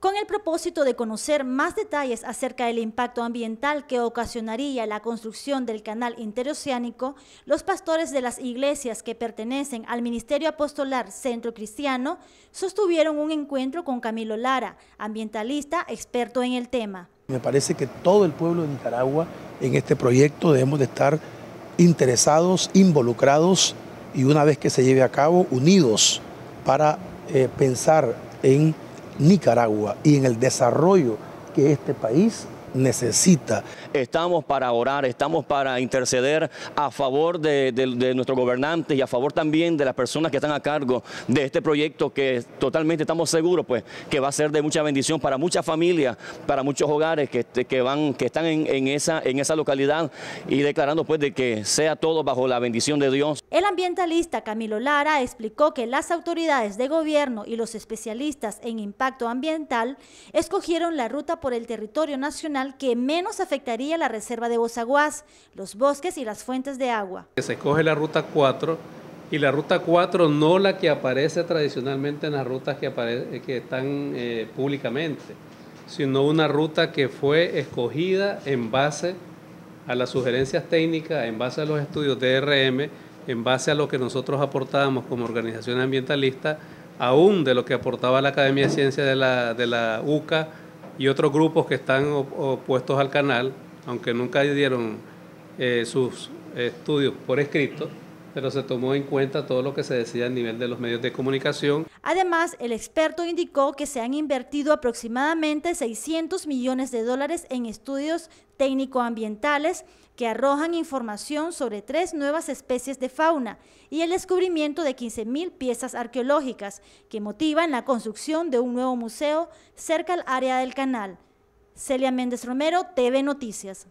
con el propósito de conocer más detalles acerca del impacto ambiental que ocasionaría la construcción del canal interoceánico, los pastores de las iglesias que pertenecen al Ministerio Apostolar Centro Cristiano sostuvieron un encuentro con Camilo Lara, ambientalista experto en el tema. Me parece que todo el pueblo de Nicaragua en este proyecto debemos de estar interesados, involucrados y una vez que se lleve a cabo, unidos para eh, pensar en Nicaragua y en el desarrollo que este país necesita. Estamos para orar, estamos para interceder a favor de, nuestros gobernantes y a favor también de las personas que están a cargo de este proyecto que totalmente estamos seguros pues, que va a ser de mucha bendición para muchas familias, para muchos hogares que, este, van, que están en, en, esa, en esa localidad y declarando pues de que sea todo bajo la bendición de Dios. El ambientalista Camilo Lara explicó que las autoridades de gobierno y los especialistas en impacto ambiental escogieron la ruta por el territorio nacional que menos afectaría la reserva de Bozaguas, los bosques y las fuentes de agua. Se escoge la ruta 4 y la ruta 4 no la que aparece tradicionalmente en las rutas que, están eh, públicamente, sino una ruta que fue escogida en base a las sugerencias técnicas, en base a los estudios de DRM, en base a lo que nosotros aportábamos como organización ambientalista, aún de lo que aportaba la Academia de Ciencias de la, UCA y otros grupos que están opuestos al canal, aunque nunca dieron eh, sus estudios por escrito, pero se tomó en cuenta todo lo que se decía a nivel de los medios de comunicación. Además, el experto indicó que se han invertido aproximadamente 600 millones de dólares en estudios técnico-ambientales que arrojan información sobre tres nuevas especies de fauna y el descubrimiento de mil piezas arqueológicas que motivan la construcción de un nuevo museo cerca al área del canal. Celia Méndez Romero, TV Noticias.